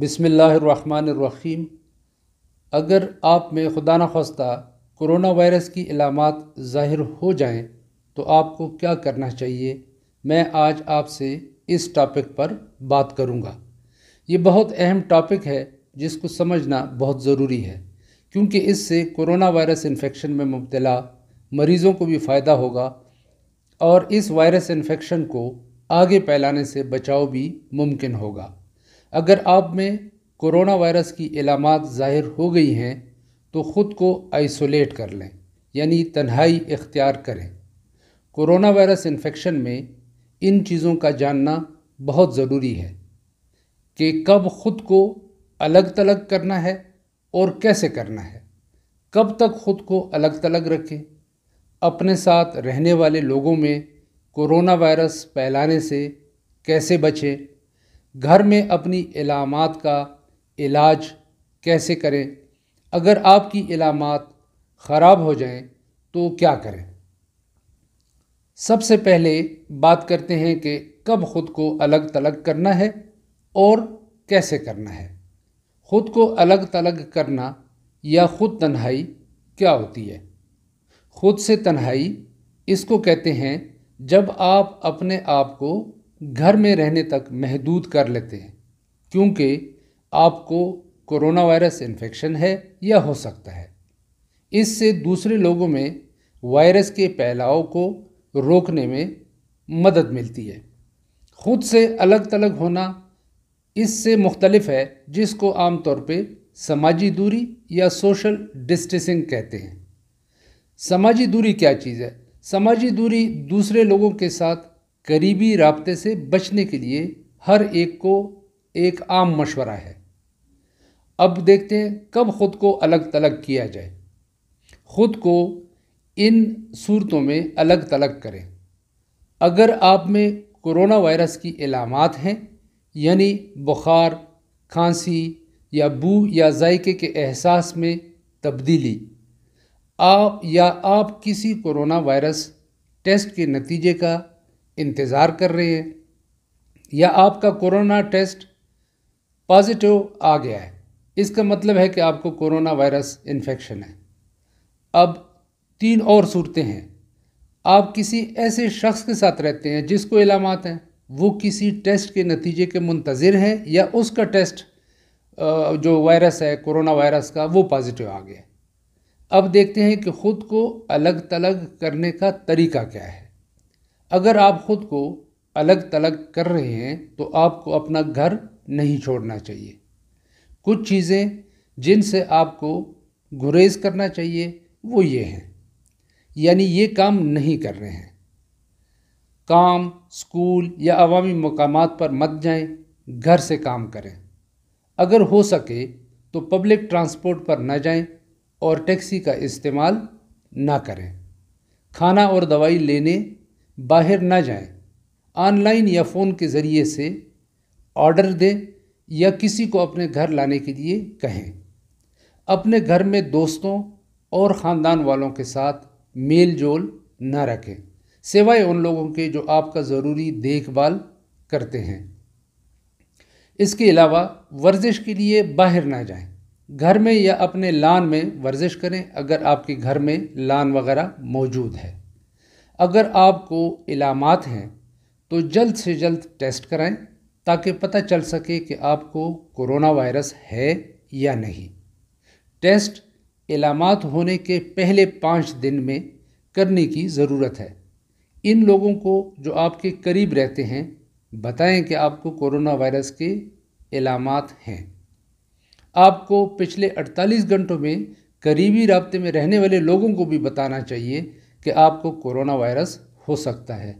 बिसमीम अगर आप में खुदा ना खास्ता कोरोना वायरस की अलामत ज़ाहिर हो जाएं तो आपको क्या करना चाहिए मैं आज आपसे इस टॉपिक पर बात करूंगा। ये बहुत अहम टॉपिक है जिसको समझना बहुत ज़रूरी है क्योंकि इससे कोरोना वायरस इन्फेक्शन में मुबतला मरीज़ों को भी फ़ायदा होगा और इस वायरस इन्फेक्शन को आगे फैलाने से बचाव भी मुमकिन होगा अगर आप में कोरोना वायरस की अलामत ज़ाहिर हो गई हैं तो ख़ुद को आइसोलेट कर लें यानी तन्हाई इख्तियार करें कोरोना वायरस इन्फेक्शन में इन चीज़ों का जानना बहुत ज़रूरी है कि कब ख़ुद को अलग तलग करना है और कैसे करना है कब तक ख़ुद को अलग तलग रखें अपने साथ रहने वाले लोगों में कोरोना वायरस फैलाने से कैसे बचें घर में अपनी इलामत का इलाज कैसे करें अगर आपकी इलामत ख़राब हो जाएं तो क्या करें सबसे पहले बात करते हैं कि कब ख़ुद को अलग तलग करना है और कैसे करना है ख़ुद को अलग तलग करना या ख़ुद तन्हाई क्या होती है ख़ुद से तन्हाई इसको कहते हैं जब आप अपने आप को घर में रहने तक महदूद कर लेते हैं क्योंकि आपको कोरोना वायरस इन्फेक्शन है या हो सकता है इससे दूसरे लोगों में वायरस के फैलाव को रोकने में मदद मिलती है खुद से अलग तलग होना इससे मुख्तलफ है जिसको आम तौर पर समाजी दूरी या सोशल डिस्टेंसिंग कहते हैं समाजी दूरी क्या चीज़ है समाजी दूरी दूसरे लोगों के साथ करीबी रबते से बचने के लिए हर एक को एक आम मशवरा है अब देखते हैं कब ख़ुद को अलग तलग किया जाए ख़ुद को इन सूरतों में अलग तलग करें अगर आप में कोरोना वायरस की इलामत हैं यानी बुखार खांसी या बू या जायके के एहसास में तब्दीली आप या आप किसी कोरोना वायरस टेस्ट के नतीजे का इंतज़ार कर रही है या आपका कोरोना टेस्ट पॉजिटिव आ गया है इसका मतलब है कि आपको कोरोना वायरस इन्फेक्शन है अब तीन और सूरतें हैं आप किसी ऐसे शख्स के साथ रहते हैं जिसको इलामत हैं वो किसी टेस्ट के नतीजे के मुंतज़र हैं या उसका टेस्ट जो वायरस है कोरोना वायरस का वो पॉजिटिव आ गया अब देखते हैं कि ख़ुद को अलग तलग करने का तरीका क्या है अगर आप ख़ुद को अलग तलग कर रहे हैं तो आपको अपना घर नहीं छोड़ना चाहिए कुछ चीज़ें जिनसे आपको गुरेज करना चाहिए वो ये हैं यानी ये काम नहीं कर रहे हैं काम स्कूल या अवामी मकाम पर मत जाएं, घर से काम करें अगर हो सके तो पब्लिक ट्रांसपोर्ट पर ना जाएं और टैक्सी का इस्तेमाल ना करें खाना और दवाई लेने बाहर ना जाएं, ऑनलाइन या फ़ोन के ज़रिए से ऑर्डर दें या किसी को अपने घर लाने के लिए कहें अपने घर में दोस्तों और ख़ानदान वालों के साथ मेल जोल ना रखें सिवाय उन लोगों के जो आपका ज़रूरी देखभाल करते हैं इसके अलावा वर्जिश के लिए बाहर ना जाएं। घर में या अपने लान में वर्जिश करें अगर आपके घर में लान वगैरह मौजूद है अगर आपको इलामत हैं तो जल्द से जल्द टेस्ट कराएं ताकि पता चल सके कि आपको कोरोना वायरस है या नहीं टेस्ट इलामत होने के पहले पाँच दिन में करने की ज़रूरत है इन लोगों को जो आपके करीब रहते हैं बताएं कि आपको कोरोना वायरस के इलामत हैं आपको पिछले 48 घंटों में करीबी रबते में रहने वाले लोगों को भी बताना चाहिए कि आपको कोरोना वायरस हो सकता है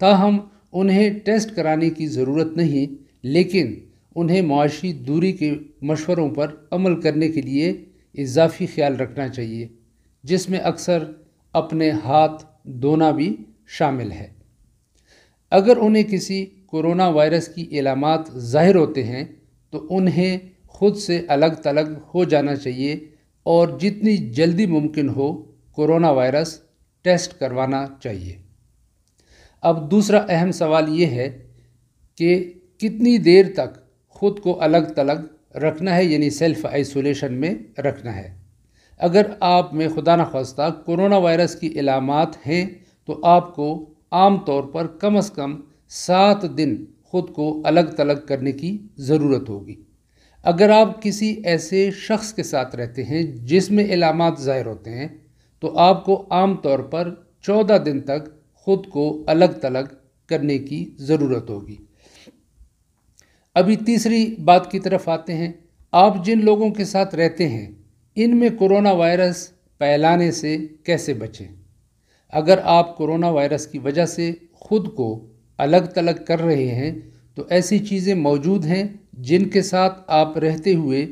ताहम उन्हें टेस्ट कराने की ज़रूरत नहीं लेकिन उन्हें मुआशी दूरी के मशवरों पर अमल करने के लिए इजाफी ख्याल रखना चाहिए जिसमें अक्सर अपने हाथ धोना भी शामिल है अगर उन्हें किसी कोरोना वायरस की इलामत ज़ाहिर होते हैं तो उन्हें खुद से अलग तलग हो जाना चाहिए और जितनी जल्दी मुमकिन हो कोरोना वायरस टेस्ट करवाना चाहिए अब दूसरा अहम सवाल ये है कि कितनी देर तक खुद को अलग तलग रखना है यानी सेल्फ आइसोलेशन में रखना है अगर आप में खुदा न खास्ता कोरोना वायरस की इलामत हैं तो आपको आम तौर पर कम अज़ कम सात दिन खुद को अलग तलग करने की ज़रूरत होगी अगर आप किसी ऐसे शख्स के साथ रहते हैं जिसमें इलामत ज़ाहिर होते हैं तो आपको आम तौर पर चौदह दिन तक खुद को अलग तलग करने की ज़रूरत होगी अभी तीसरी बात की तरफ आते हैं आप जिन लोगों के साथ रहते हैं इनमें कोरोना वायरस फैलाने से कैसे बचें अगर आप कोरोना वायरस की वजह से खुद को अलग तलग कर रहे हैं तो ऐसी चीज़ें मौजूद हैं जिनके साथ आप रहते हुए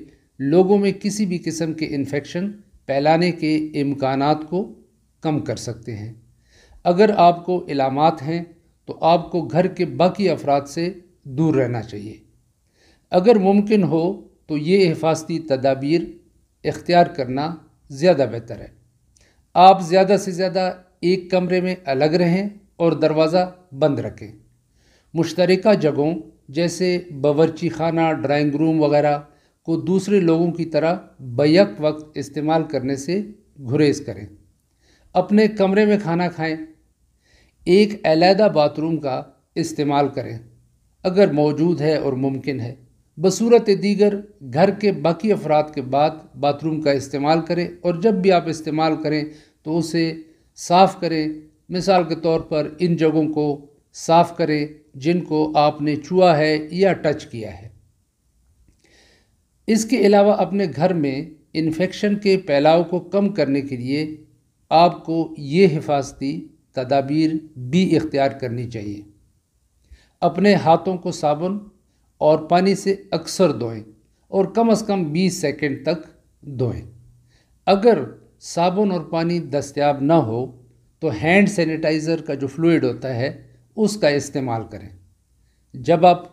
लोगों में किसी भी किस्म के इन्फेक्शन फैलाने के इम्कान को कम कर सकते हैं अगर आपको इलामत हैं तो आपको घर के बाकी अफराद से दूर रहना चाहिए अगर मुमकिन हो तो ये हिफाजती तदाबीर इख्तियार करना ज़्यादा बेहतर है आप ज़्यादा से ज़्यादा एक कमरे में अलग रहें और दरवाज़ा बंद रखें मुश्तरक जगहों जैसे बावरची खाना ड्राइंग रूम वगैरह को दूसरे लोगों की तरह बैक वक्त इस्तेमाल करने से गुरेज करें अपने कमरे में खाना खाएं एक अलहदा बाथरूम का इस्तेमाल करें अगर मौजूद है और मुमकिन है बसूरत दीगर घर के बाकी अफराद के बाद बाथरूम का इस्तेमाल करें और जब भी आप इस्तेमाल करें तो उसे साफ़ करें मिसाल के तौर पर इन जगहों को साफ़ करें जिनको आपने छुआ है या टच किया है इसके अलावा अपने घर में इन्फेक्शन के फैलाव को कम करने के लिए आपको ये हिफाजती तदाबीर भी इख्तियार करनी चाहिए अपने हाथों को साबुन और पानी से अक्सर धोएं और कम से कम 20 सेकंड तक धोएं अगर साबुन और पानी दस्तियाब ना हो तो हैंड सैनिटाइज़र का जो फ्लूड होता है उसका इस्तेमाल करें जब आप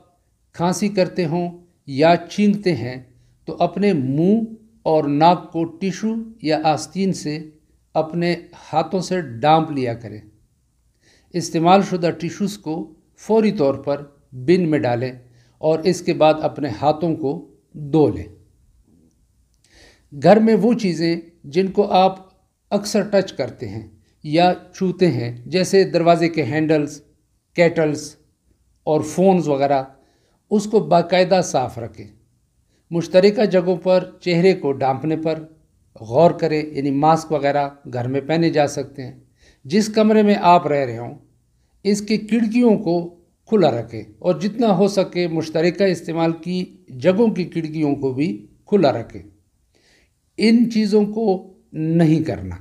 खांसी करते हों या छींकते हैं तो अपने मुंह और नाक को टिशू या आस्तीन से अपने हाथों से डांप लिया करें इस्तेमाल शुदा टिशूस को फौरी तौर पर बिन में डालें और इसके बाद अपने हाथों को धो लें घर में वो चीज़ें जिनको आप अक्सर टच करते हैं या छूते हैं जैसे दरवाजे के हैंडल्स कैटल्स और फ़ोन्स वगैरह उसको बाकायदा साफ़ रखें मुश्तरका जगहों पर चेहरे को डांपने पर गौर करें यानी मास्क वगैरह घर में पहने जा सकते हैं जिस कमरे में आप रह रहे हों इसकी खिड़कियों को खुला रखें और जितना हो सके मुश्तरका इस्तेमाल की जगहों की खिड़कियों को भी खुला रखें इन चीज़ों को नहीं करना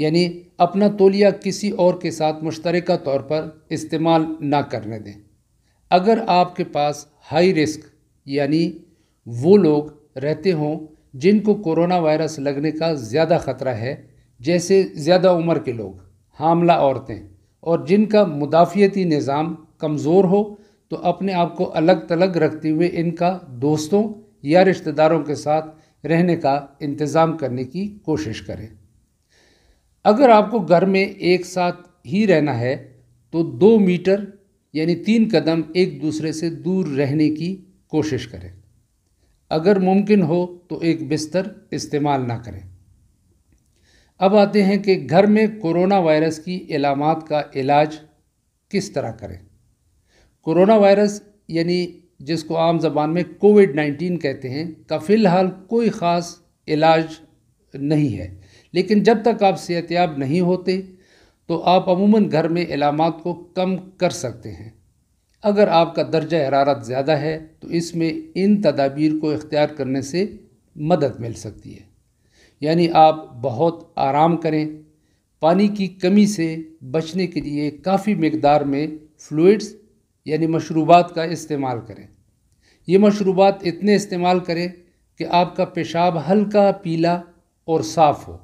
यानी अपना तोलिया किसी और के साथ मुश्तरका तौर पर इस्तेमाल ना करने दें अगर आपके पास हाई रिस्क यानी वो लोग रहते हों जिनको कोरोना वायरस लगने का ज़्यादा ख़तरा है जैसे ज़्यादा उम्र के लोग हामला औरतें और जिनका मुदाफ़ती निज़ाम कमज़ोर हो तो अपने आप को अलग तलग रखते हुए इनका दोस्तों या रिश्तेदारों के साथ रहने का इंतज़ाम करने की कोशिश करें अगर आपको घर में एक साथ ही रहना है तो दो मीटर यानी तीन कदम एक दूसरे से दूर रहने की कोशिश करें अगर मुमकिन हो तो एक बिस्तर इस्तेमाल ना करें अब आते हैं कि घर में कोरोना वायरस की इलामत का इलाज किस तरह करें कोरोना वायरस यानी जिसको आम जबान में कोविड 19 कहते हैं का फ़िलहाल कोई ख़ास इलाज नहीं है लेकिन जब तक आप सेहतियाब नहीं होते तो आप अमूमन घर में इलामत को कम कर सकते हैं अगर आपका दर्जा हरारत ज़्यादा है तो इसमें इन तदाबीर को इख्तियार करने से मदद मिल सकती है यानी आप बहुत आराम करें पानी की कमी से बचने के लिए काफ़ी मकदार में फ्लूड्स यानी मशरूबात का इस्तेमाल करें ये मशरूबात इतने इस्तेमाल करें कि आपका पेशाब हल्का पीला और साफ़ हो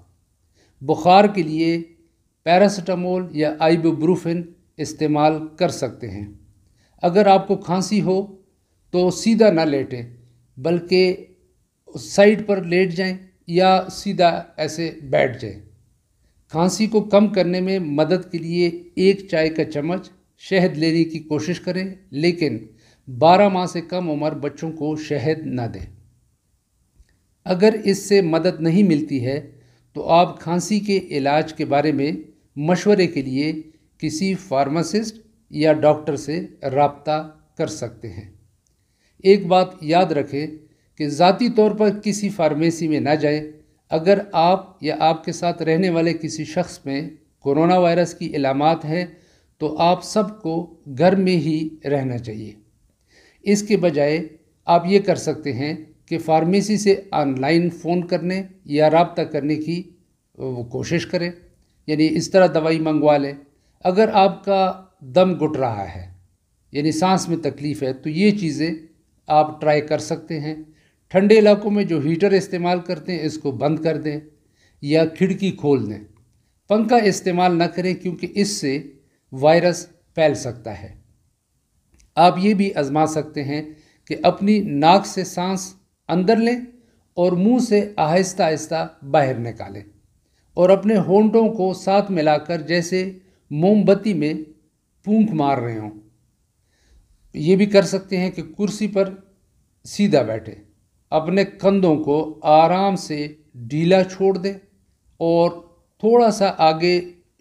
बुखार के लिए पैरासीटामोल या आइबोब्रूफिन इस्तेमाल कर सकते हैं अगर आपको खांसी हो तो सीधा ना लेटें बल्कि साइड पर लेट जाएं या सीधा ऐसे बैठ जाएं खांसी को कम करने में मदद के लिए एक चाय का चम्मच शहद लेने की कोशिश करें लेकिन 12 माह से कम उम्र बच्चों को शहद ना दें अगर इससे मदद नहीं मिलती है तो आप खांसी के इलाज के बारे में मशवरे के लिए किसी फार्मासिस्ट या डॉक्टर से रबता कर सकते हैं एक बात याद रखें कि ज़ाती तौर पर किसी फार्मेसी में ना जाए अगर आप या आपके साथ रहने वाले किसी शख्स में कोरोना वायरस की इलामत है तो आप सबको घर में ही रहना चाहिए इसके बजाय आप ये कर सकते हैं कि फार्मेसी से ऑनलाइन फ़ोन करने या रबता करने की कोशिश करें यानी इस तरह दवाई मंगवा लें अगर आपका दम घुट रहा है यानी सांस में तकलीफ़ है तो ये चीज़ें आप ट्राई कर सकते हैं ठंडे इलाकों में जो हीटर इस्तेमाल करते हैं इसको बंद कर दें या खिड़की खोल दें पंखा इस्तेमाल ना करें क्योंकि इससे वायरस फैल सकता है आप ये भी आजमा सकते हैं कि अपनी नाक से सांस अंदर लें और मुंह से आहिस्ता आहिस्ता बाहर निकालें और अपने होंडों को साथ मिलाकर जैसे मोमबत्ती में पूंख मार रहे हों ये भी कर सकते हैं कि कुर्सी पर सीधा बैठे अपने कंधों को आराम से ढीला छोड़ दें और थोड़ा सा आगे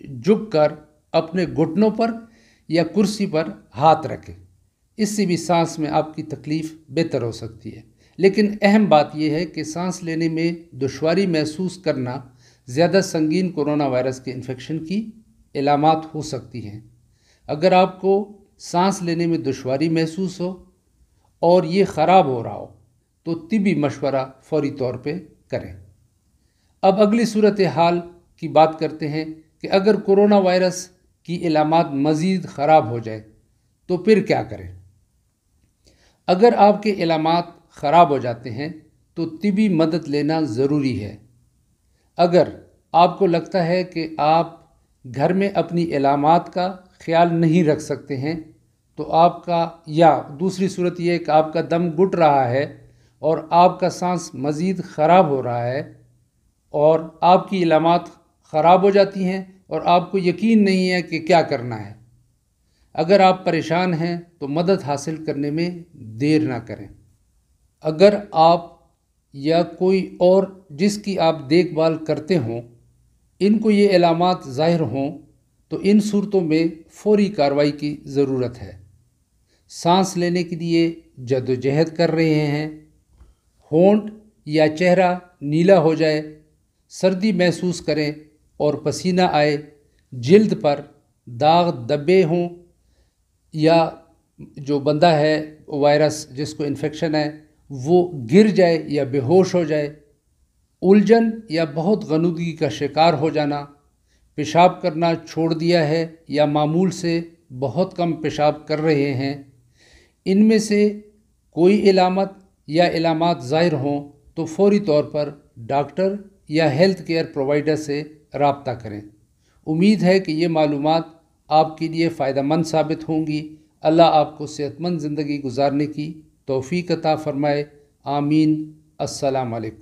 झुक कर अपने घुटनों पर या कुर्सी पर हाथ रखें इससे भी सांस में आपकी तकलीफ़ बेहतर हो सकती है लेकिन अहम बात यह है कि सांस लेने में दुशारी महसूस करना ज़्यादा संगीन कोरोना वायरस के इन्फेक्शन की इलामत हो सकती हैं अगर आपको सांस लेने में दुशारी महसूस हो और ये ख़राब हो रहा हो तो तिबी मशवरा फौरी तौर पे करें अब अगली सूरत हाल की बात करते हैं कि अगर कोरोना वायरस की इलामत मज़ीद ख़राब हो जाए तो फिर क्या करें अगर आपके इलामत ख़राब हो जाते हैं तो तिबी मदद लेना ज़रूरी है अगर आपको लगता है कि आप घर में अपनी इलामत का ख्याल नहीं रख सकते हैं तो आपका या दूसरी सूरत यह कि आपका दम घुट रहा है और आपका सांस मज़ीद ख़राब हो रहा है और आपकी इलामत ख़राब हो जाती हैं और आपको यकीन नहीं है कि क्या करना है अगर आप परेशान हैं तो मदद हासिल करने में देर ना करें अगर आप या कोई और जिसकी आप देखभाल करते हों इनको ये अलामत ज़ाहिर हों तो इन सूरतों में फौरी कार्रवाई की ज़रूरत है सांस लेने के लिए जदोजहद कर रहे हैं होंठ या चेहरा नीला हो जाए सर्दी महसूस करें और पसीना आए जल्द पर दाग दबे हों या जो बंदा है वायरस जिसको इन्फेक्शन है वो गिर जाए या बेहोश हो जाए उलझन या बहुत गनूदगी का शिकार हो जाना पेशाब करना छोड़ दिया है या मामूल से बहुत कम पेशाब कर रहे हैं इनमें से कोई इलामत या इलामत ज़ाहिर हों तो फौरी तौर पर डॉक्टर या हेल्थ केयर प्रोवाइडर से रबता करें उम्मीद है कि ये मालूम आपके लिए फ़ायदा साबित होंगी अल्लाह आपको सेहतमंद ज़िंदगी गुजारने की तोफ़ी कता फ़रमाए आमीन अस्सलाम